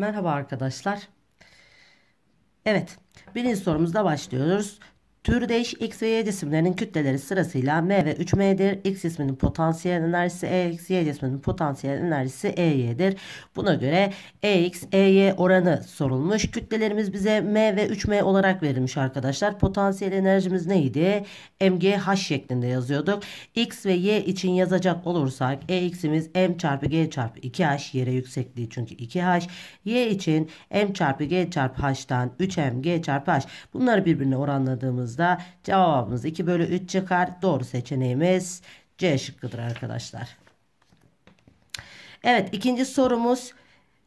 Merhaba arkadaşlar. Evet birinci sorumuzda başlıyoruz. Türdeş x ve y cisimlerinin kütleleri sırasıyla m ve 3m'dir. x cisminin potansiyel enerjisi e x, y cisminin potansiyel enerjisi e y'dir. Buna göre e x, e y oranı sorulmuş. Kütlelerimiz bize m ve 3m olarak verilmiş arkadaşlar. Potansiyel enerjimiz neydi? mgh şeklinde yazıyorduk. x ve y için yazacak olursak e x'imiz m çarpı g çarpı 2h yere yüksekliği çünkü 2h. y için m çarpı g çarpı h'tan 3m g çarpı h. Bunları birbirine oranladığımız baktığımızda cevabımız 2 bölü 3 çıkar. Doğru seçeneğimiz C şıkkıdır arkadaşlar. Evet ikinci sorumuz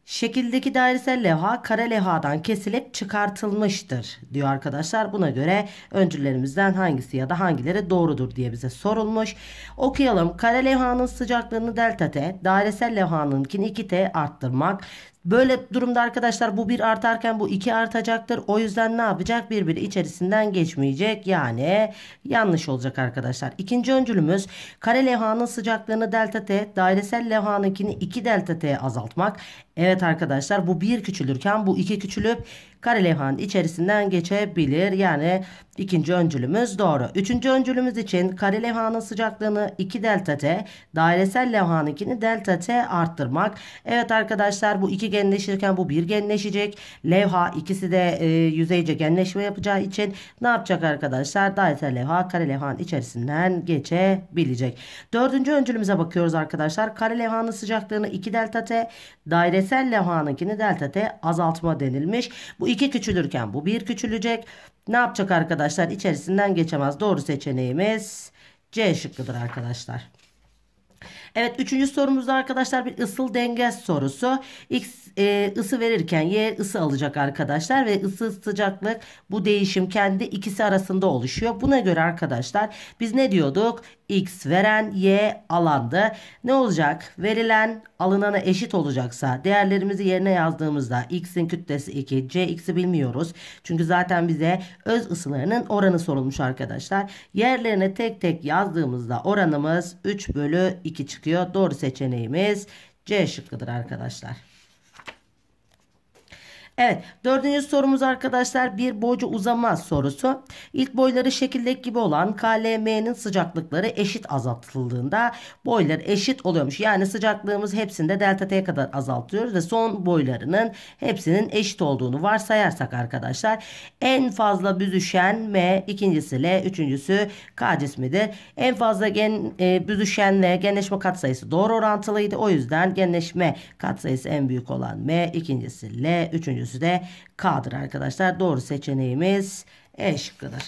şekildeki dairesel levha kare levhadan kesilip çıkartılmıştır diyor arkadaşlar. Buna göre öncülerimizden hangisi ya da hangileri doğrudur diye bize sorulmuş. Okuyalım. Kare levhanın sıcaklığını delta T, dairesel levhanınkini 2 T arttırmak. Böyle durumda arkadaşlar bu bir artarken bu iki artacaktır. O yüzden ne yapacak? Birbiri içerisinden geçmeyecek. Yani yanlış olacak arkadaşlar. İkinci öncülümüz kare levhanın sıcaklığını delta T, dairesel levhanınkini 2 delta T azaltmak. Evet arkadaşlar bu 1 küçülürken bu 2 küçülüp kare levhanın içerisinden geçebilir. Yani ikinci öncülümüz doğru. Üçüncü öncülümüz için kare levhanın sıcaklığını 2 delta T, dairesel levhanınkini delta T arttırmak. Evet arkadaşlar bu iki genleşirken bu bir genleşecek. Levha ikisi de e, yüzeyce genleşme yapacağı için ne yapacak arkadaşlar? Dairesel levha kare levhanın içerisinden geçebilecek. Dördüncü öncülümüze bakıyoruz arkadaşlar. Kare levhanın sıcaklığını 2 delta T, dairesel levhanınkini delta T azaltma denilmiş. Bu 2 küçülürken bu 1 küçülecek. Ne yapacak arkadaşlar? İçerisinden geçemez. Doğru seçeneğimiz C şıkkıdır arkadaşlar. Evet üçüncü sorumuzda arkadaşlar bir ısıl denge sorusu. X e, ısı verirken y ısı alacak arkadaşlar ve ısı sıcaklık bu değişim kendi ikisi arasında oluşuyor. Buna göre arkadaşlar biz ne diyorduk? X veren y alandı. Ne olacak? Verilen alınana eşit olacaksa değerlerimizi yerine yazdığımızda x'in kütlesi 2, cx'i bilmiyoruz. Çünkü zaten bize öz ısılarının oranı sorulmuş arkadaşlar. Yerlerine tek tek yazdığımızda oranımız 3 bölü 2 çıkıyor çıkıyor. Doğru seçeneğimiz C şıkkıdır arkadaşlar. Evet dördüncü sorumuz arkadaşlar bir boycu uzama sorusu. İlk boyları şekildeki gibi olan KLM'nin sıcaklıkları eşit azaltıldığında boylar eşit oluyormuş. Yani sıcaklığımız hepsinde delta T'ye kadar azaltıyoruz ve son boylarının hepsinin eşit olduğunu varsayarsak arkadaşlar en fazla büzüşen M ikincisi L üçüncüsü K cismidir. En fazla gen, e, büzüşenle genleşme katsayısı doğru orantılıydı. O yüzden genleşme katsayısı en büyük olan M ikincisi L üçüncüsü yüzü de K'dır arkadaşlar. Doğru seçeneğimiz E şıkkıdır.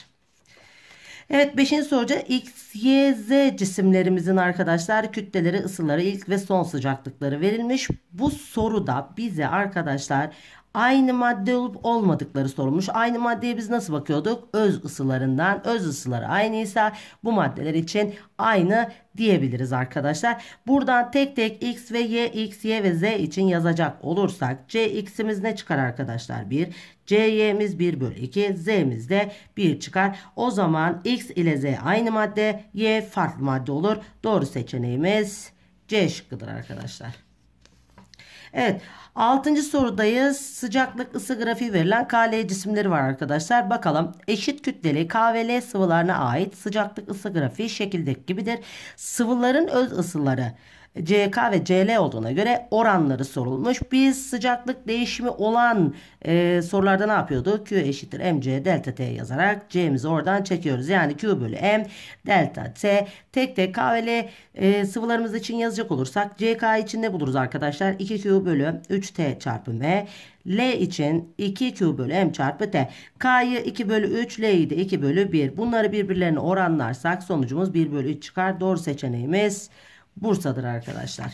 Evet 5. soruca X, Y, Z cisimlerimizin arkadaşlar kütleleri, ısıları, ilk ve son sıcaklıkları verilmiş. Bu soruda bize arkadaşlar aynı madde olup olmadıkları sorulmuş. Aynı maddeye biz nasıl bakıyorduk? Öz ısılarından öz ısıları aynıysa bu maddeler için aynı diyebiliriz arkadaşlar. Buradan tek tek x ve y, x, y ve z için yazacak olursak cx'imiz ne çıkar arkadaşlar? 1. cy'miz 1 bölü 2. z'miz de 1 çıkar. O zaman x ile z aynı madde, y farklı madde olur. Doğru seçeneğimiz C şıkkıdır arkadaşlar. Evet. Altıncı sorudayız. Sıcaklık ısı grafiği verilen KL cisimleri var arkadaşlar. Bakalım eşit kütleli K ve L sıvılarına ait sıcaklık ısı grafiği şekildeki gibidir. Sıvıların öz ısıları CK ve CL olduğuna göre oranları sorulmuş. Biz sıcaklık değişimi olan e, sorularda ne yapıyorduk? Q eşittir MC delta T yazarak C'mizi oradan çekiyoruz. Yani Q bölü M delta T tek tek K ve L e, sıvılarımız için yazacak olursak CK için ne buluruz arkadaşlar? 2Q bölü 3T çarpı M L için 2Q bölü M çarpı T. K'yı 2 bölü 3, L'yi de 2 bölü 1. Bunları birbirlerine oranlarsak sonucumuz 1 bölü 3 çıkar. Doğru seçeneğimiz Bursa'dır arkadaşlar.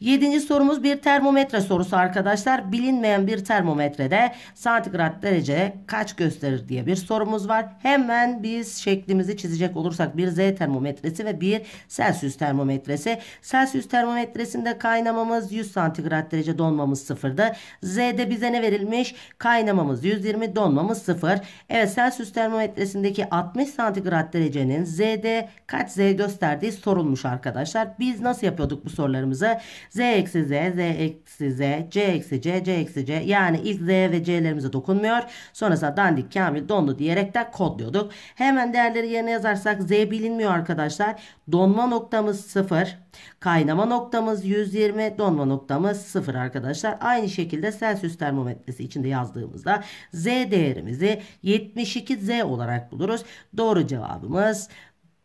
Yedinci sorumuz bir termometre sorusu arkadaşlar. Bilinmeyen bir termometrede santigrat derece kaç gösterir diye bir sorumuz var. Hemen biz şeklimizi çizecek olursak bir Z termometresi ve bir Celsius termometresi. Celsius termometresinde kaynamamız 100 santigrat derece donmamız sıfırdı. Z'de bize ne verilmiş? Kaynamamız 120 donmamız sıfır. Evet Celsius termometresindeki 60 santigrat derecenin Z'de kaç Z gösterdiği sorulmuş arkadaşlar. Biz nasıl yapıyorduk bu sorularımızı? Z eksi Z, Z eksi Z, C eksi C, C eksi C. Yani ilk Z ve C'lerimize dokunmuyor. Sonrasında dandik Kamil dondu diyerek de kodluyorduk. Hemen değerleri yerine yazarsak Z bilinmiyor arkadaşlar. Donma noktamız 0. Kaynama noktamız 120. Donma noktamız 0 arkadaşlar. Aynı şekilde Celsius termometresi içinde yazdığımızda Z değerimizi 72 Z olarak buluruz. Doğru cevabımız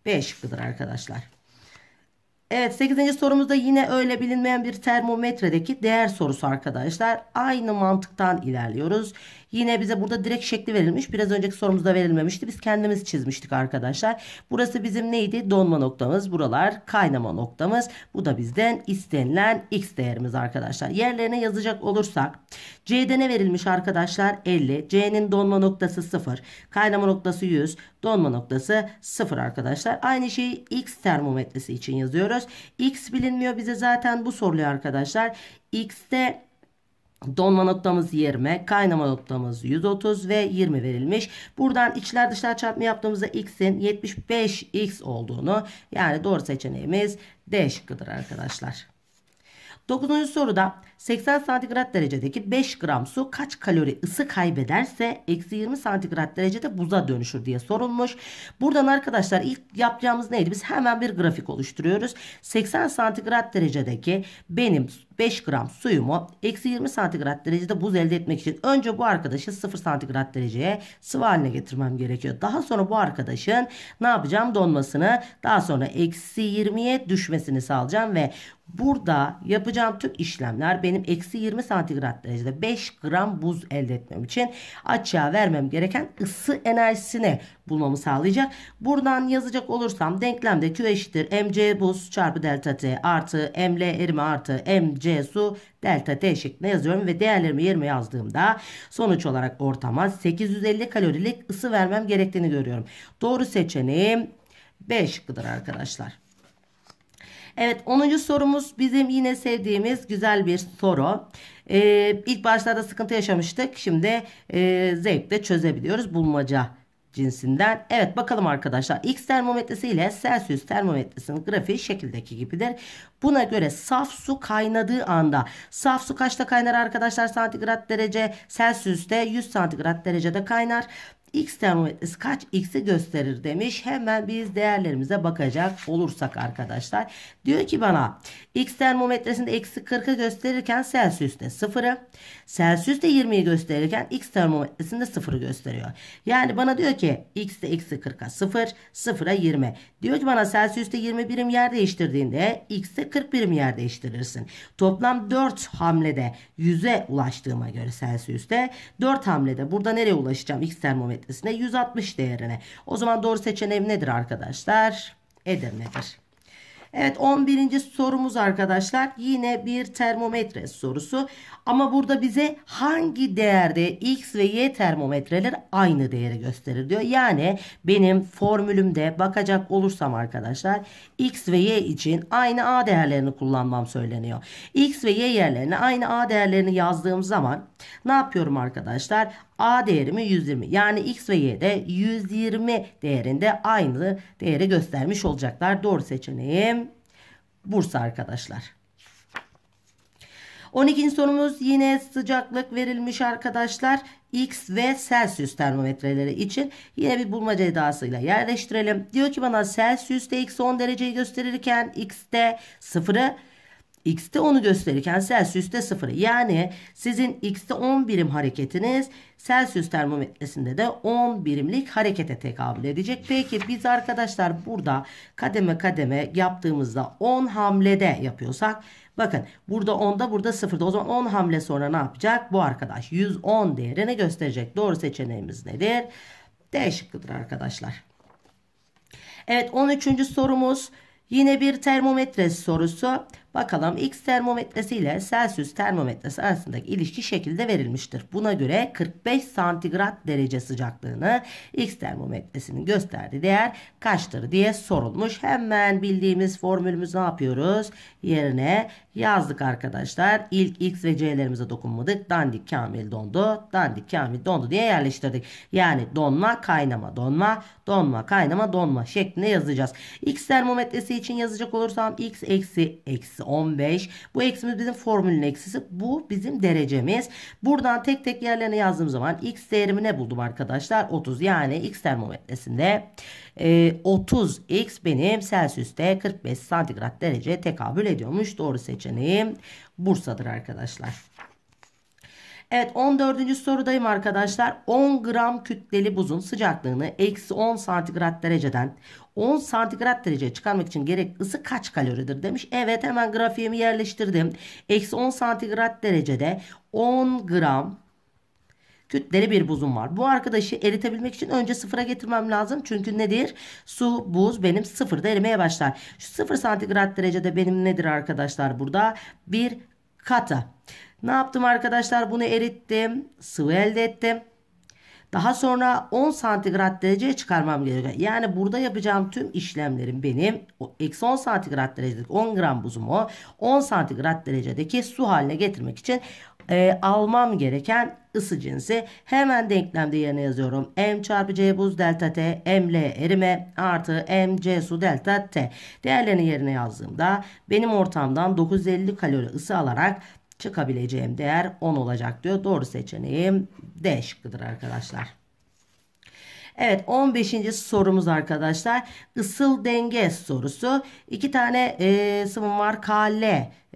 B şıkkıdır arkadaşlar. Evet 8. sorumuzda yine öyle bilinmeyen bir termometredeki değer sorusu arkadaşlar. Aynı mantıktan ilerliyoruz. Yine bize burada direkt şekli verilmiş. Biraz önceki sorumuzda verilmemişti. Biz kendimiz çizmiştik arkadaşlar. Burası bizim neydi? Donma noktamız. Buralar kaynama noktamız. Bu da bizden istenilen x değerimiz arkadaşlar. Yerlerine yazacak olursak C'de ne verilmiş arkadaşlar? 50. C'nin donma noktası 0. Kaynama noktası 100. Donma noktası 0 arkadaşlar. Aynı şeyi X termometresi için yazıyoruz. X bilinmiyor bize zaten bu soruluyor arkadaşlar. X'te Donma noktamız 20, kaynama noktamız 130 ve 20 verilmiş. Buradan içler dışlar çarpımı yaptığımızda x'in 75x olduğunu yani doğru seçeneğimiz D şıkkıdır arkadaşlar. 9. soruda 80 santigrat derecedeki 5 gram su kaç kalori ısı kaybederse eksi 20 santigrat derecede buza dönüşür diye sorulmuş. Buradan arkadaşlar ilk yapacağımız neydi? Biz hemen bir grafik oluşturuyoruz. 80 santigrat derecedeki benim 5 gram suyumu eksi 20 santigrat derecede buz elde etmek için önce bu arkadaşı 0 santigrat dereceye sıvı haline getirmem gerekiyor. Daha sonra bu arkadaşın ne yapacağım donmasını daha sonra eksi 20'ye düşmesini sağlayacağım ve burada yapacağım tüm işlemler benim benim eksi 20 santigrat derecede 5 gram buz elde etmem için açığa vermem gereken ısı enerjisini bulmamı sağlayacak. Buradan yazacak olursam denklemde Q eşittir mc buz çarpı delta T artı ml erime artı mc su delta T şeklinde yazıyorum ve değerlerimi yerime yazdığımda sonuç olarak ortama 850 kalorilik ısı vermem gerektiğini görüyorum. Doğru seçeneğim B şıkkıdır arkadaşlar. Evet 10. sorumuz bizim yine sevdiğimiz güzel bir soru. Ee, ilk başlarda sıkıntı yaşamıştık. Şimdi e, zevkle çözebiliyoruz bulmaca cinsinden. Evet bakalım arkadaşlar. X termometresi ile Celsius termometresinin grafiği şekildeki gibidir. Buna göre saf su kaynadığı anda saf su kaçta kaynar arkadaşlar? Santigrat derece Celsius'te 100 santigrat derecede kaynar. X termometresi kaç X'i gösterir demiş. Hemen biz değerlerimize bakacak olursak arkadaşlar. Diyor ki bana X termometresinde eksi 40'ı gösterirken Celsius'te 0'ı. Celsius'te 20'yi gösterirken X termometresinde 0'ı gösteriyor. Yani bana diyor ki X'te eksi 40'a 0, 0'a 20. Diyor ki bana Celsius'te 20 birim yer değiştirdiğinde X'te 40 birim yer değiştirirsin. Toplam 4 hamlede 100'e ulaştığıma göre Celsius'te 4 hamlede burada nereye ulaşacağım X termometre kilometresine 160 değerine. O zaman doğru seçeneğim nedir arkadaşlar? Edirne'dir. Evet 11. sorumuz arkadaşlar yine bir termometre sorusu. Ama burada bize hangi değerde X ve Y termometreler aynı değeri gösterir diyor. Yani benim formülümde bakacak olursam arkadaşlar X ve Y için aynı A değerlerini kullanmam söyleniyor. X ve Y yerlerine aynı A değerlerini yazdığım zaman ne yapıyorum arkadaşlar? A değerimi 120. Yani X ve Y'de 120 değerinde aynı değeri göstermiş olacaklar. Doğru seçeneğim Bursa arkadaşlar. 12. sorumuz yine sıcaklık verilmiş arkadaşlar. X ve Celsius termometreleri için yine bir bulmaca edasıyla yerleştirelim. Diyor ki bana Celsius'te X 10 dereceyi gösterirken X'te 0'ı x'te 10'u gösterirken Celsius'te 0. Yani sizin x'te 10 birim hareketiniz Celsius termometresinde de 10 birimlik harekete tekabül edecek. Peki biz arkadaşlar burada kademe kademe yaptığımızda 10 hamlede yapıyorsak bakın burada 10'da burada 0'da o zaman 10 hamle sonra ne yapacak? Bu arkadaş 110 değerini gösterecek. Doğru seçeneğimiz nedir? D şıkkıdır arkadaşlar. Evet 13. sorumuz. Yine bir termometre sorusu. Bakalım X termometresi ile Celsius termometresi arasındaki ilişki şekilde verilmiştir. Buna göre 45 santigrat derece sıcaklığını X termometresinin gösterdiği değer kaçtır diye sorulmuş. Hemen bildiğimiz formülümüzü ne yapıyoruz? Yerine yazdık arkadaşlar. İlk X ve C'lerimize dokunmadık. Dandik Kamil dondu. Dandik Kamil dondu diye yerleştirdik. Yani donma, kaynama, donma, donma, kaynama, donma şeklinde yazacağız. X termometresi için yazacak olursam X eksi eksi 15. Bu eksimiz bizim formülün eksisi. Bu bizim derecemiz. Buradan tek tek yerlerine yazdığım zaman X değerimi ne buldum arkadaşlar? 30 yani X termometresinde 30 ee, x benim Celsius'te 45 santigrat derece tekabül ediyormuş. Doğru seçeneğim Bursa'dır arkadaşlar. Evet 14. sorudayım arkadaşlar. 10 gram kütleli buzun sıcaklığını eksi 10 santigrat dereceden 10 santigrat derece çıkarmak için gerek ısı kaç kaloridir demiş. Evet hemen grafiğimi yerleştirdim. Eksi 10 santigrat derecede 10 gram kütleli bir buzum var. Bu arkadaşı eritebilmek için önce sıfıra getirmem lazım. Çünkü nedir? Su, buz benim sıfırda erimeye başlar. Şu sıfır santigrat derecede benim nedir arkadaşlar burada? Bir kata. Ne yaptım arkadaşlar? Bunu erittim. Sıvı elde ettim. Daha sonra 10 santigrat dereceye çıkarmam gerekiyor. Yani burada yapacağım tüm işlemlerim benim eksi 10 santigrat derecedeki 10 gram buzumu 10 santigrat derecedeki su haline getirmek için e, almam gereken ısı cinsi. Hemen denklemde yerine yazıyorum. M çarpı C buz delta T, M L erime artı M C su delta T. Değerlerini yerine yazdığımda benim ortamdan 950 kalori ısı alarak çıkabileceğim değer 10 olacak diyor. Doğru seçeneğim D şıkkıdır arkadaşlar. Evet 15. sorumuz arkadaşlar ısıl denge sorusu. İki tane e, sıvım var KL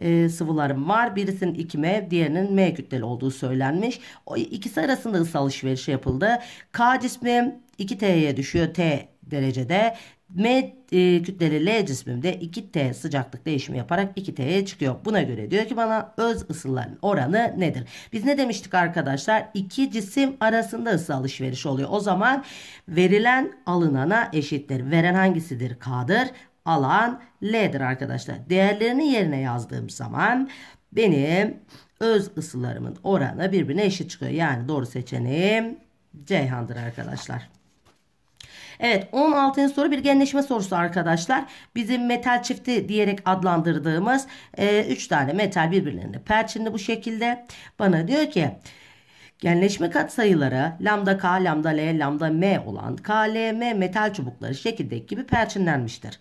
e, sıvılarım var. Birisinin 2 M diğerinin M kütleli olduğu söylenmiş. O ikisi arasında ısı alışverişi yapıldı. K cismi 2T'ye düşüyor T derecede. M e, kütleli L cismimde 2T sıcaklık değişimi yaparak 2T'ye çıkıyor. Buna göre diyor ki bana öz ısıların oranı nedir? Biz ne demiştik arkadaşlar? İki cisim arasında ısı alışverişi oluyor. O zaman verilen alınana eşittir. Veren hangisidir? K'dır. Alan L'dir arkadaşlar. Değerlerini yerine yazdığım zaman benim öz ısılarımın oranı birbirine eşit çıkıyor. Yani doğru seçeneğim Ceyhan'dır arkadaşlar. Evet 16. soru bir genleşme sorusu arkadaşlar. Bizim metal çifti diyerek adlandırdığımız 3 e, tane metal birbirlerine perçinli bu şekilde. Bana diyor ki genleşme katsayıları lambda k, lambda l, lambda m olan klm metal çubukları şekildeki gibi perçinlenmiştir.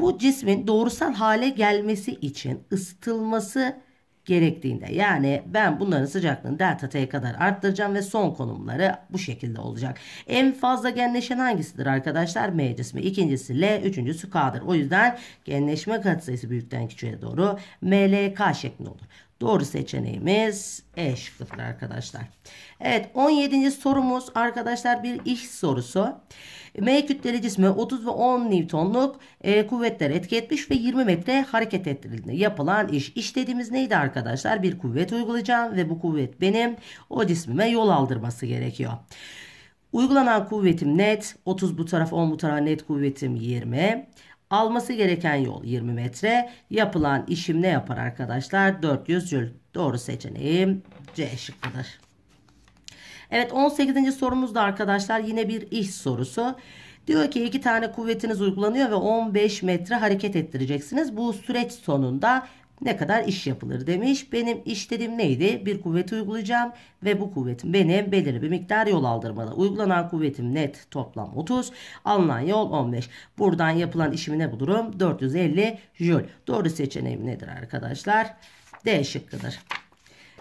Bu cismin doğrusal hale gelmesi için ısıtılması gerektiğinde. Yani ben bunların sıcaklığını delta T kadar arttıracağım ve son konumları bu şekilde olacak. En fazla genleşen hangisidir arkadaşlar? M cismi. İkincisi L, üçüncüsü K'dır. O yüzden genleşme katsayısı büyükten küçüğe doğru MLK şeklinde olur. Doğru seçeneğimiz E şıkkıdır arkadaşlar. Evet 17. sorumuz arkadaşlar bir iş sorusu. M kütleli cisme 30 ve 10 Newton'luk e, kuvvetler etki etmiş ve 20 metre hareket ettirildiğinde yapılan iş. İş dediğimiz neydi arkadaşlar? Bir kuvvet uygulayacağım ve bu kuvvet benim o cismime yol aldırması gerekiyor. Uygulanan kuvvetim net. 30 bu taraf 10 bu taraf net kuvvetim 20. Alması gereken yol 20 metre. Yapılan işim ne yapar arkadaşlar? 400 jül. Doğru seçeneğim C şıkkıdır. Evet 18. sorumuzda arkadaşlar yine bir iş sorusu. Diyor ki iki tane kuvvetiniz uygulanıyor ve 15 metre hareket ettireceksiniz. Bu süreç sonunda ne kadar iş yapılır demiş. Benim iş neydi? Bir kuvvet uygulayacağım ve bu kuvvetin benim belirli bir miktar yol aldırmalı. Uygulanan kuvvetim net toplam 30. Alınan yol 15. Buradan yapılan işimi ne bulurum? 450 jül. Doğru seçeneğim nedir arkadaşlar? D şıkkıdır.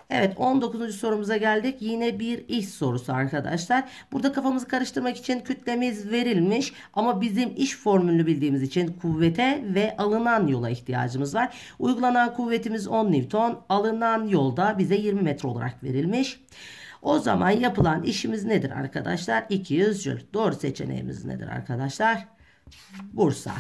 Evet 19. sorumuza geldik. Yine bir iş sorusu arkadaşlar. Burada kafamızı karıştırmak için kütlemiz verilmiş ama bizim iş formülünü bildiğimiz için kuvvete ve alınan yola ihtiyacımız var. Uygulanan kuvvetimiz 10 Newton. Alınan yolda bize 20 metre olarak verilmiş. O zaman yapılan işimiz nedir arkadaşlar? 200 jül. Doğru seçeneğimiz nedir arkadaşlar? Bursa.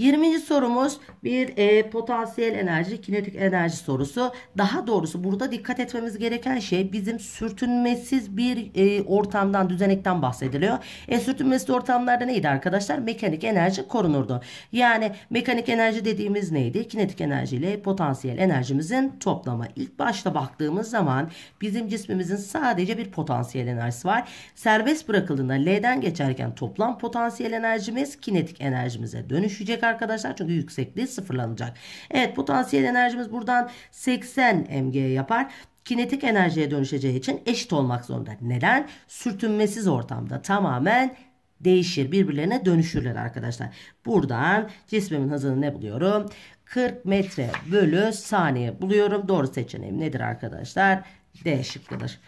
20. sorumuz bir e, potansiyel enerji, kinetik enerji sorusu. Daha doğrusu burada dikkat etmemiz gereken şey bizim sürtünmesiz bir e, ortamdan, düzenekten bahsediliyor. E, sürtünmesiz ortamlarda neydi arkadaşlar? Mekanik enerji korunurdu. Yani mekanik enerji dediğimiz neydi? Kinetik enerji ile potansiyel enerjimizin toplamı. İlk başta baktığımız zaman bizim cismimizin sadece bir potansiyel enerjisi var. Serbest bırakıldığında L'den geçerken toplam potansiyel enerjimiz kinetik enerjimize dönüşecek arkadaşlar. Çünkü yüksekliği sıfırlanacak. Evet potansiyel enerjimiz buradan 80 mg yapar kinetik enerjiye dönüşeceği için eşit olmak zorunda. Neden? Sürtünmesiz ortamda tamamen değişir. Birbirlerine dönüşürler arkadaşlar. Buradan cismimin hızını ne buluyorum? 40 metre bölü saniye buluyorum. Doğru seçeneğim nedir arkadaşlar? D şıkkıdır.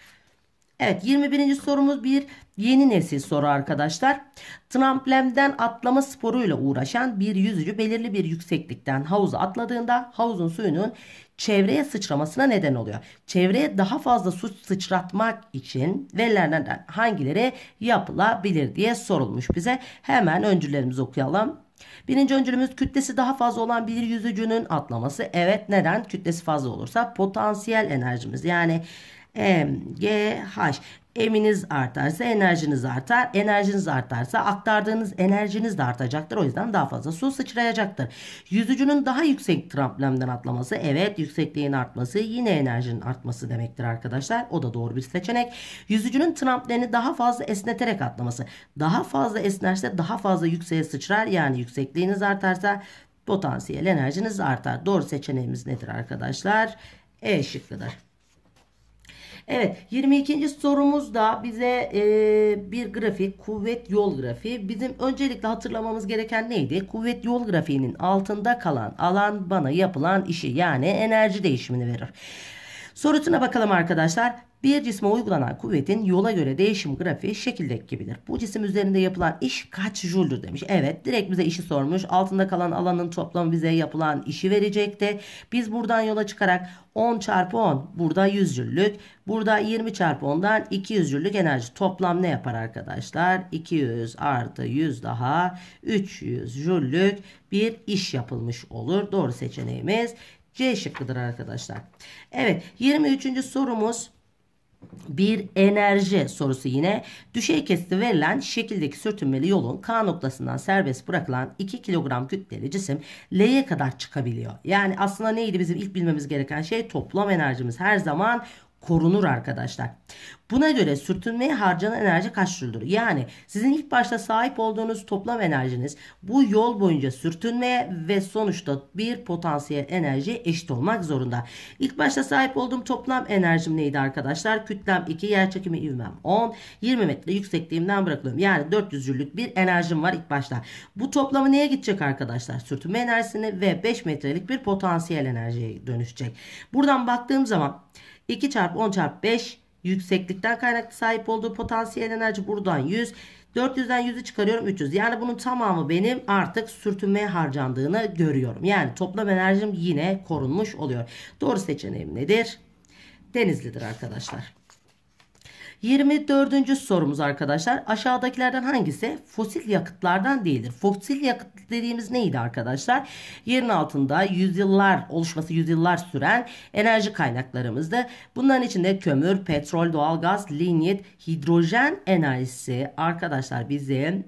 Evet 21. sorumuz bir yeni nesil soru arkadaşlar. Tramplemden atlama sporuyla uğraşan bir yüzücü belirli bir yükseklikten havuza atladığında havuzun suyunun çevreye sıçramasına neden oluyor. Çevreye daha fazla su sıçratmak için verilerden hangileri yapılabilir diye sorulmuş bize. Hemen öncülerimizi okuyalım. Birinci öncülümüz kütlesi daha fazla olan bir yüzücünün atlaması. Evet neden? Kütlesi fazla olursa potansiyel enerjimiz yani M G MGH. Eminiz artarsa enerjiniz artar. Enerjiniz artarsa aktardığınız enerjiniz de artacaktır. O yüzden daha fazla su sıçrayacaktır. Yüzücünün daha yüksek tramplemden atlaması evet yüksekliğin artması yine enerjinin artması demektir arkadaşlar. O da doğru bir seçenek. Yüzücünün tramplerini daha fazla esneterek atlaması. Daha fazla esnerse daha fazla yükseğe sıçrar. Yani yüksekliğiniz artarsa potansiyel enerjiniz artar. Doğru seçeneğimiz nedir arkadaşlar? E şıkkıdır. Evet 22. sorumuz da bize e, bir grafik kuvvet yol grafiği. Bizim öncelikle hatırlamamız gereken neydi? Kuvvet yol grafiğinin altında kalan alan bana yapılan işi yani enerji değişimini verir. Sorusuna bakalım arkadaşlar. Bir cisme uygulanan kuvvetin yola göre değişim grafiği şekildeki gibidir. Bu cisim üzerinde yapılan iş kaç jüldür demiş. Evet direkt bize işi sormuş. Altında kalan alanın toplamı bize yapılan işi verecekti. Biz buradan yola çıkarak 10 çarpı 10 burada 100 jüllük. Burada 20 çarpı 10'dan 200 jüllük enerji. Toplam ne yapar arkadaşlar? 200 artı 100 daha 300 jüllük bir iş yapılmış olur. Doğru seçeneğimiz C şıkkıdır arkadaşlar. Evet 23. sorumuz bir enerji sorusu yine düşey kesiti verilen şekildeki sürtünmeli yolun K noktasından serbest bırakılan 2 kilogram kütleli cisim L'ye kadar çıkabiliyor. Yani aslında neydi bizim ilk bilmemiz gereken şey toplam enerjimiz her zaman korunur arkadaşlar. Buna göre sürtünmeye harcanan enerji kaç joule'dur? Yani sizin ilk başta sahip olduğunuz toplam enerjiniz bu yol boyunca sürtünmeye ve sonuçta bir potansiyel enerjiye eşit olmak zorunda. İlk başta sahip olduğum toplam enerjim neydi arkadaşlar? Kütlem 2, yer çekimi ivmem 10, 20 metre yüksekliğimden bırakılıyorum. Yani 400 joule'lük bir enerjim var ilk başta. Bu toplamı neye gidecek arkadaşlar? Sürtünme enerjisine ve 5 metrelik bir potansiyel enerjiye dönüşecek. Buradan baktığım zaman 2 çarpı 10 çarpı 5 yükseklikten kaynaklı sahip olduğu potansiyel enerji buradan 100. 400'den 100'ü çıkarıyorum 300. Yani bunun tamamı benim artık sürtünmeye harcandığını görüyorum. Yani toplam enerjim yine korunmuş oluyor. Doğru seçeneğim nedir? Denizlidir arkadaşlar. 24. sorumuz arkadaşlar. Aşağıdakilerden hangisi fosil yakıtlardan değildir? Fosil yakıt dediğimiz neydi arkadaşlar? Yerin altında yüzyıllar oluşması yüzyıllar süren enerji kaynaklarımızdı. Bunların içinde kömür, petrol, doğalgaz, lignit, hidrojen enerjisi arkadaşlar bizim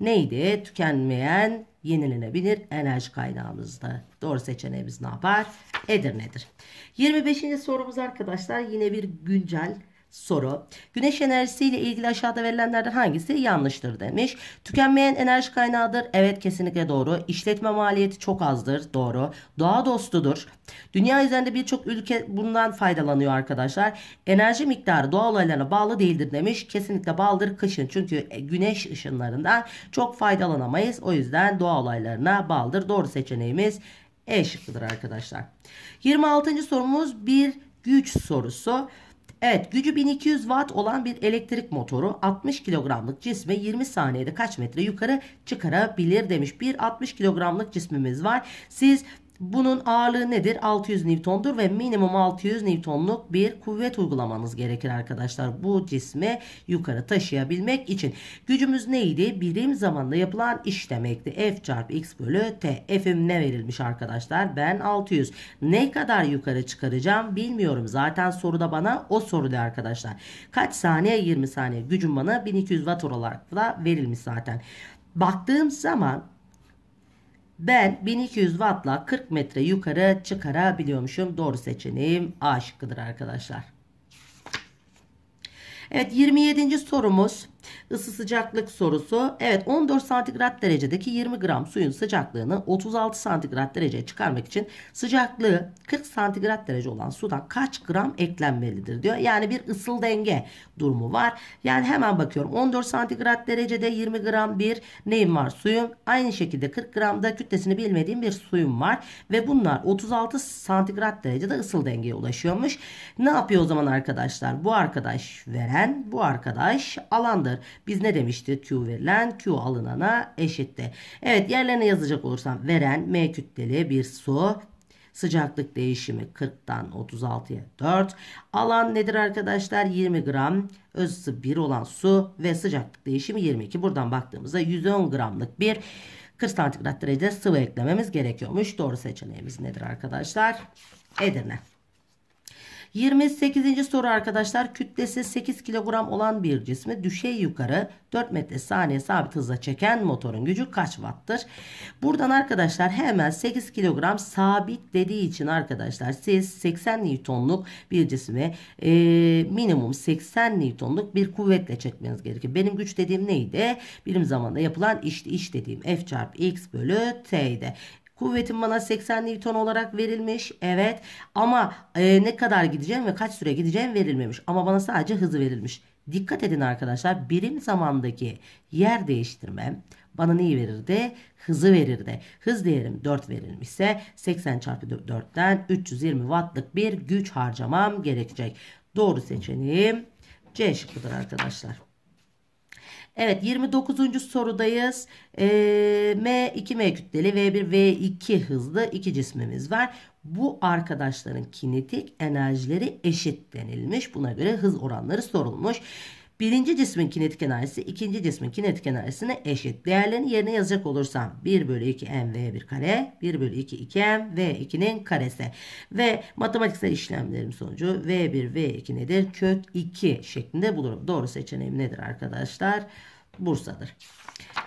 neydi? Tükenmeyen yenilenebilir enerji kaynağımızda. Doğru seçeneğimiz ne yapar? Edirne'dir. 25. sorumuz arkadaşlar yine bir güncel soru. Güneş enerjisiyle ilgili aşağıda verilenlerden hangisi yanlıştır demiş. Tükenmeyen enerji kaynağıdır. Evet kesinlikle doğru. İşletme maliyeti çok azdır. Doğru. Doğa dostudur. Dünya üzerinde birçok ülke bundan faydalanıyor arkadaşlar. Enerji miktarı doğal olaylarına bağlı değildir demiş. Kesinlikle bağlıdır kışın. Çünkü e, güneş ışınlarından çok faydalanamayız. O yüzden doğa olaylarına bağlıdır. Doğru seçeneğimiz E şıkkıdır arkadaşlar. 26. sorumuz bir güç sorusu. Evet gücü 1200 watt olan bir elektrik motoru 60 kilogramlık cismi 20 saniyede kaç metre yukarı çıkarabilir demiş. Bir 60 kilogramlık cismimiz var. Siz bunun ağırlığı nedir? 600 Newton'dur ve minimum 600 Newton'luk bir kuvvet uygulamanız gerekir arkadaşlar. Bu cismi yukarı taşıyabilmek için. Gücümüz neydi? Birim zamanda yapılan iş demekti. F çarpı x bölü t. F'im ne verilmiş arkadaşlar? Ben 600. Ne kadar yukarı çıkaracağım bilmiyorum. Zaten soruda bana o soruda arkadaşlar. Kaç saniye? 20 saniye. Gücüm bana 1200 watt olarak da verilmiş zaten. Baktığım zaman ben 1200 wattla 40 metre yukarı çıkarabiliyormuşum. Doğru seçeneğim A şıkkıdır arkadaşlar. Evet 27. sorumuz. Isı sıcaklık sorusu. Evet 14 santigrat derecedeki 20 gram suyun sıcaklığını 36 santigrat dereceye çıkarmak için sıcaklığı 40 santigrat derece olan sudan kaç gram eklenmelidir diyor. Yani bir ısıl denge durumu var. Yani hemen bakıyorum 14 santigrat derecede 20 gram bir neyim var suyum. Aynı şekilde 40 gramda kütlesini bilmediğim bir suyum var. Ve bunlar 36 santigrat derecede ısıl dengeye ulaşıyormuş. Ne yapıyor o zaman arkadaşlar? Bu arkadaş veren bu arkadaş alanda alınır. Biz ne demişti? Q verilen Q alınana eşitti. Evet yerlerine yazacak olursam veren M kütleli bir su Sıcaklık değişimi 40'tan 36'ya 4. Alan nedir arkadaşlar? 20 gram. Öz ısı 1 olan su ve sıcaklık değişimi 22. Buradan baktığımızda 110 gramlık bir 40 santigrat derece sıvı eklememiz gerekiyormuş. Doğru seçeneğimiz nedir arkadaşlar? Edirne. 28. soru arkadaşlar kütlesi 8 kilogram olan bir cismi düşey yukarı 4 metre saniye sabit hızla çeken motorun gücü kaç watt'tır? Buradan arkadaşlar hemen 8 kilogram sabit dediği için arkadaşlar siz 80 newtonluk bir cismi e, minimum 80 newtonluk bir kuvvetle çekmeniz gerekiyor. Benim güç dediğim neydi? Birim zamanda yapılan işte iş dediğim F çarpı X bölü T'ydi. Kuvvetim bana 80 Newton olarak verilmiş. Evet ama e, ne kadar gideceğim ve kaç süre gideceğim verilmemiş. Ama bana sadece hızı verilmiş. Dikkat edin arkadaşlar birim zamandaki yer değiştirmem bana neyi verirdi? Hızı verirdi. Hız değerim 4 verilmişse 80 çarpı 4'ten 320 wattlık bir güç harcamam gerekecek. Doğru seçeneğim C şıkkıdır arkadaşlar. Evet 29. sorudayız. E, ee, M2M kütleli V1 V2 hızlı iki cismimiz var. Bu arkadaşların kinetik enerjileri eşit denilmiş. Buna göre hız oranları sorulmuş. Birinci cismin kinetik enerjisi ikinci cismin kinetik enerjisine eşit. Değerlerini yerine yazacak olursam 1 bölü 2 mv bir kare 1 bölü 2 2 m v2'nin karesi. Ve matematiksel işlemlerim sonucu v1 v2 nedir? Kök 2 şeklinde bulurum. Doğru seçeneğim nedir arkadaşlar? Bursa'dır.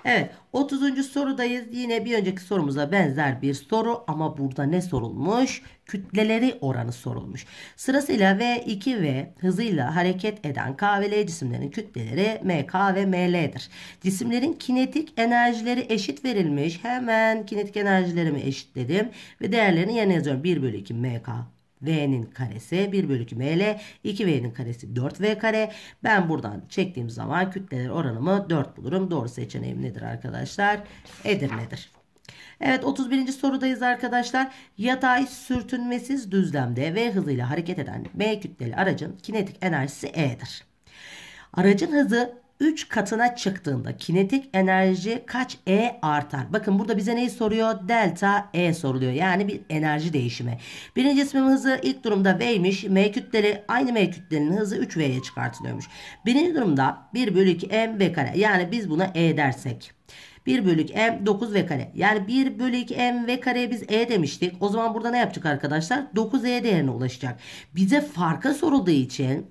Evet 30. sorudayız. Yine bir önceki sorumuza benzer bir soru ama burada ne sorulmuş? Kütleleri oranı sorulmuş. Sırasıyla V2 ve hızıyla hareket eden K ve L cisimlerin kütleleri MK ve ML'dir. Cisimlerin kinetik enerjileri eşit verilmiş. Hemen kinetik enerjilerimi eşitledim ve değerlerini yerine yazıyorum. 1 bölü 2 MK V'nin karesi 1 bölü 2 ML 2V'nin karesi 4V kare. Ben buradan çektiğim zaman kütleler oranımı 4 bulurum. Doğru seçeneğim nedir arkadaşlar? Edirne'dir. Evet 31. sorudayız arkadaşlar. Yatay sürtünmesiz düzlemde V hızıyla hareket eden M kütleli aracın kinetik enerjisi E'dir. Aracın hızı 3 katına çıktığında kinetik enerji kaç E artar? Bakın burada bize neyi soruyor? Delta E soruluyor. Yani bir enerji değişimi. Birinci cismin hızı ilk durumda vmiş, M kütleli aynı M kütlenin hızı 3V'ye çıkartılıyormuş. Birinci durumda 1 bölü 2 M V kare. Yani biz buna E dersek. 1 bölü m 9 v kare. Yani 1 bölü 2 m v kareye biz e demiştik. O zaman burada ne yapacak arkadaşlar? 9 e değerine ulaşacak. Bize farka sorulduğu için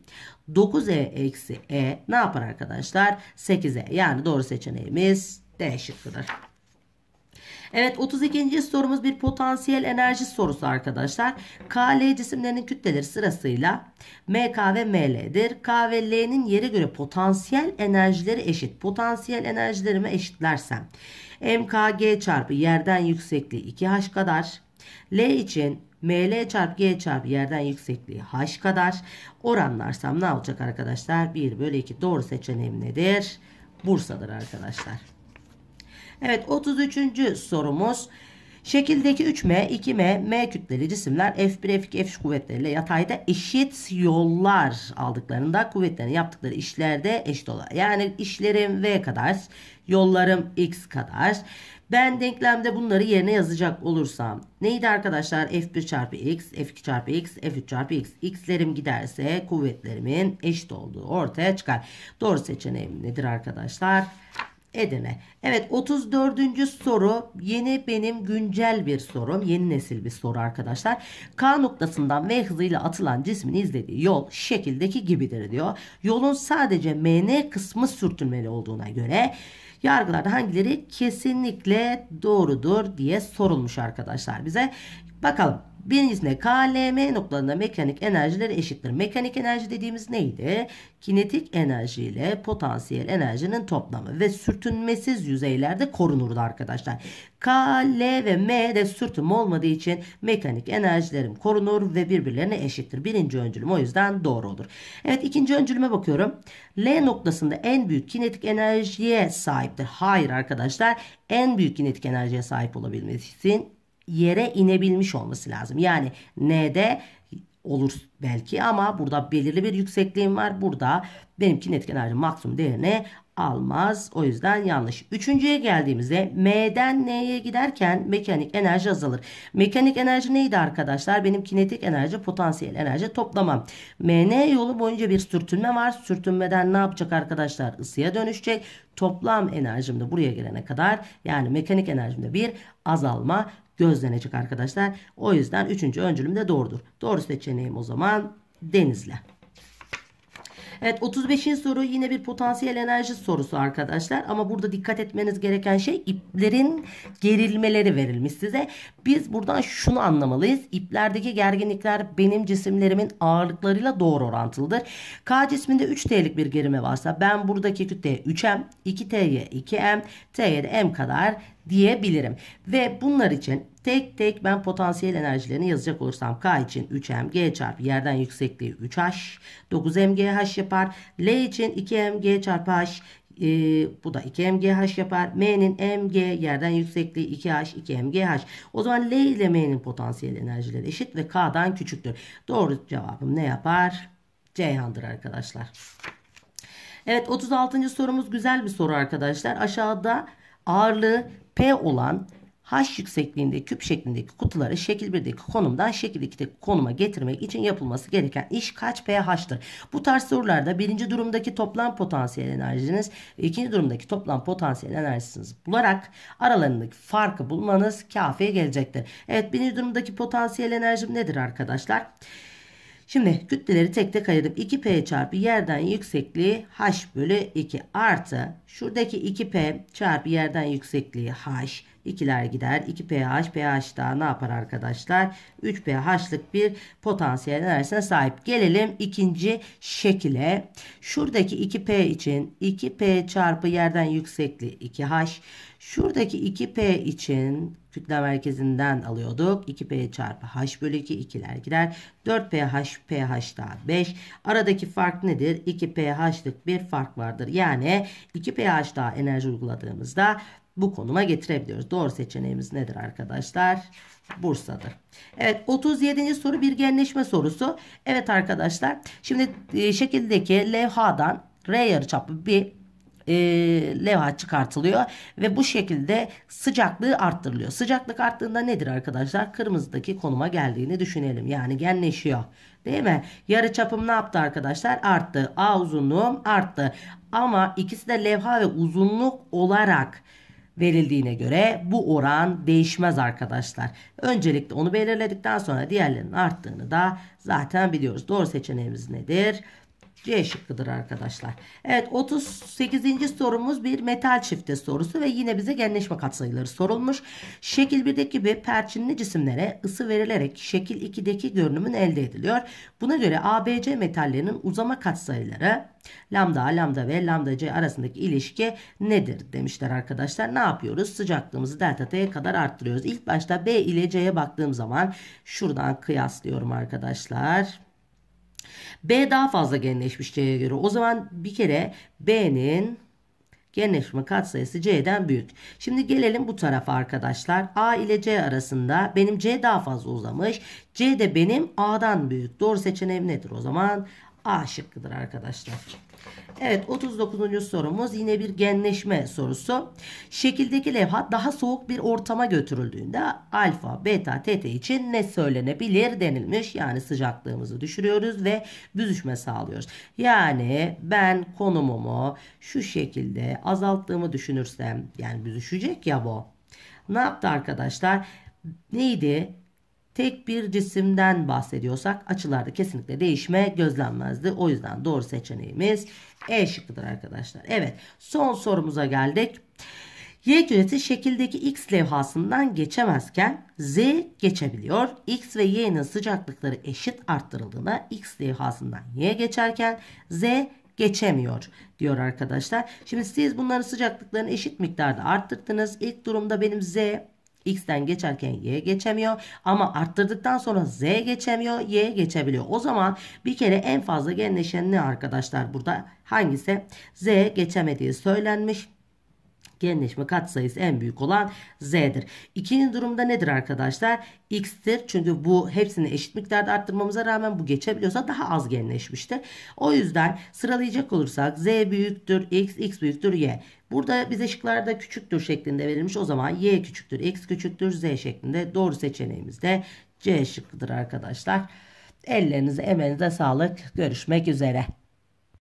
9e eksi e ne yapar arkadaşlar? 8e yani doğru seçeneğimiz D şıkkıdır. Evet 32. sorumuz bir potansiyel enerji sorusu arkadaşlar. K, L cisimlerinin kütleleri sırasıyla MK ve ML'dir. K ve L'nin yere göre potansiyel enerjileri eşit. Potansiyel enerjilerimi eşitlersem MKG çarpı yerden yüksekliği 2H kadar. L için ML çarpı G çarpı yerden yüksekliği H kadar. Oranlarsam ne olacak arkadaşlar? 1 bölü 2 doğru seçeneğim nedir? Bursa'dır arkadaşlar. Evet 33. sorumuz. Şekildeki 3M, 2M, M kütleli cisimler F1, F2, F3 kuvvetleriyle yatayda eşit yollar aldıklarında kuvvetlerin yaptıkları işlerde eşit olan. Yani işlerim V kadar, yollarım X kadar ben denklemde bunları yerine yazacak olursam neydi arkadaşlar? F1 çarpı x, F2 çarpı x, F3 çarpı x. X'lerim giderse kuvvetlerimin eşit olduğu ortaya çıkar. Doğru seçeneğim nedir arkadaşlar? Edirne. Evet 34. soru yeni benim güncel bir sorum. Yeni nesil bir soru arkadaşlar. K noktasından V hızıyla atılan cismin izlediği yol şekildeki gibidir diyor. Yolun sadece MN kısmı sürtünmeli olduğuna göre Yargılarda hangileri kesinlikle doğrudur diye sorulmuş arkadaşlar bize. Bakalım. Birincisinde KLM noktalarında mekanik enerjileri eşittir. Mekanik enerji dediğimiz neydi? Kinetik enerji ile potansiyel enerjinin toplamı ve sürtünmesiz yüzeylerde korunurdu arkadaşlar. K, L ve M de sürtünme olmadığı için mekanik enerjilerim korunur ve birbirlerine eşittir. Birinci öncülüm o yüzden doğru olur. Evet ikinci öncülüme bakıyorum. L noktasında en büyük kinetik enerjiye sahiptir. Hayır arkadaşlar en büyük kinetik enerjiye sahip olabilmesi için yere inebilmiş olması lazım. Yani N'de olur belki ama burada belirli bir yüksekliğim var. Burada benimki net kenarcı maksimum değerine almaz. O yüzden yanlış. Üçüncüye geldiğimizde M'den N'ye giderken mekanik enerji azalır. Mekanik enerji neydi arkadaşlar? Benim kinetik enerji, potansiyel enerji toplamam. MN yolu boyunca bir sürtünme var. Sürtünmeden ne yapacak arkadaşlar? Isıya dönüşecek. Toplam enerjimde buraya gelene kadar yani mekanik enerjimde bir azalma gözlenecek arkadaşlar. O yüzden üçüncü öncülüm de doğrudur. Doğru seçeneğim o zaman denizle. Evet 35'in soru yine bir potansiyel enerji sorusu arkadaşlar. Ama burada dikkat etmeniz gereken şey iplerin gerilmeleri verilmiş size. Biz buradan şunu anlamalıyız. İplerdeki gerginlikler benim cisimlerimin ağırlıklarıyla doğru orantılıdır. K cisminde 3T'lik bir gerilme varsa ben buradaki kütleye 3M, 2T'ye 2M, T'ye de M kadar diyebilirim. Ve bunlar için Tek tek ben potansiyel enerjilerini yazacak olursam K için 3mg çarpı yerden yüksekliği 3h 9mgh yapar. L için 2mg çarpı h e, bu da 2mgh yapar. M'nin mg yerden yüksekliği 2h 2mgh. O zaman L ile M'nin potansiyel enerjileri eşit ve K'dan küçüktür. Doğru cevabım ne yapar? Ceyhan'dır arkadaşlar. Evet 36. sorumuz güzel bir soru arkadaşlar. Aşağıda ağırlığı P olan H yüksekliğinde küp şeklindeki kutuları şekil 1'deki konumdan şekil 2'deki konuma getirmek için yapılması gereken iş kaç pH'tır? Bu tarz sorularda birinci durumdaki toplam potansiyel enerjiniz ve ikinci durumdaki toplam potansiyel enerjisiniz bularak aralarındaki farkı bulmanız kafiye gelecektir. Evet birinci durumdaki potansiyel enerjim nedir arkadaşlar? Şimdi kütleleri tek tek ayırdım. 2P çarpı yerden yüksekliği H bölü 2 artı şuradaki 2P çarpı yerden yüksekliği H 2'ler gider. 2 pH, pH daha ne yapar arkadaşlar? 3 pH'lık bir potansiyel enerjisine sahip. Gelelim ikinci şekile. Şuradaki 2P için 2P çarpı yerden yüksekliği 2H. Şuradaki 2P için kütle merkezinden alıyorduk. 2P çarpı H bölü 2 ikiler gider. 4PH pH daha 5. Aradaki fark nedir? 2PH'lık bir fark vardır. Yani 2PH daha enerji uyguladığımızda bu konuma getirebiliyoruz. Doğru seçeneğimiz nedir arkadaşlar? Bursa'dır. Evet 37. soru bir genleşme sorusu. Evet arkadaşlar şimdi e, şekildeki levhadan R yarıçaplı bir e, levha çıkartılıyor ve bu şekilde sıcaklığı arttırılıyor. Sıcaklık arttığında nedir arkadaşlar? Kırmızıdaki konuma geldiğini düşünelim. Yani genleşiyor. Değil mi? Yarı çapım ne yaptı arkadaşlar? Arttı. A uzunluğum arttı. Ama ikisi de levha ve uzunluk olarak verildiğine göre bu oran değişmez arkadaşlar. Öncelikle onu belirledikten sonra diğerlerinin arttığını da zaten biliyoruz. Doğru seçeneğimiz nedir? C şıkkıdır arkadaşlar. Evet 38. sorumuz bir metal çifte sorusu ve yine bize genleşme katsayıları sorulmuş. Şekil 1'deki gibi perçinli cisimlere ısı verilerek şekil 2'deki görünümün elde ediliyor. Buna göre ABC metallerinin uzama katsayıları lambda A lambda ve lambda C arasındaki ilişki nedir demişler arkadaşlar. Ne yapıyoruz? Sıcaklığımızı delta T'ye kadar arttırıyoruz. İlk başta B ile C'ye baktığım zaman şuradan kıyaslıyorum arkadaşlar. B daha fazla genleşmiş C'ye göre. O zaman bir kere B'nin genleşme katsayısı C'den büyük. Şimdi gelelim bu tarafa arkadaşlar. A ile C arasında benim C daha fazla uzamış. C de benim A'dan büyük. Doğru seçeneğim nedir o zaman? A şıkkıdır arkadaşlar. Evet 39. sorumuz yine bir genleşme sorusu. Şekildeki levha daha soğuk bir ortama götürüldüğünde alfa, beta, teta için ne söylenebilir denilmiş. Yani sıcaklığımızı düşürüyoruz ve büzüşme sağlıyoruz. Yani ben konumumu şu şekilde azalttığımı düşünürsem yani büzüşecek ya bu. Ne yaptı arkadaşlar? Neydi? tek bir cisimden bahsediyorsak açılarda kesinlikle değişme gözlenmezdi. O yüzden doğru seçeneğimiz E şıkkıdır arkadaşlar. Evet son sorumuza geldik. Y küresi şekildeki X levhasından geçemezken Z geçebiliyor. X ve Y'nin sıcaklıkları eşit arttırıldığında X levhasından Y geçerken Z geçemiyor diyor arkadaşlar. Şimdi siz bunların sıcaklıklarını eşit miktarda arttırdınız. İlk durumda benim Z X'ten geçerken Y geçemiyor. Ama arttırdıktan sonra Z geçemiyor. Y geçebiliyor. O zaman bir kere en fazla genleşen ne arkadaşlar burada? Hangisi? Z geçemediği söylenmiş genleşme katsayısı en büyük olan Z'dir. İkinci durumda nedir arkadaşlar? X'tir. Çünkü bu hepsini eşit miktarda arttırmamıza rağmen bu geçebiliyorsa daha az genleşmiştir. O yüzden sıralayacak olursak Z büyüktür X, X büyüktür Y. Burada bize şıklarda küçüktür şeklinde verilmiş. O zaman Y küçüktür, X küçüktür, Z şeklinde doğru seçeneğimiz de C şıkkıdır arkadaşlar. Ellerinize, emeğinize sağlık. Görüşmek üzere.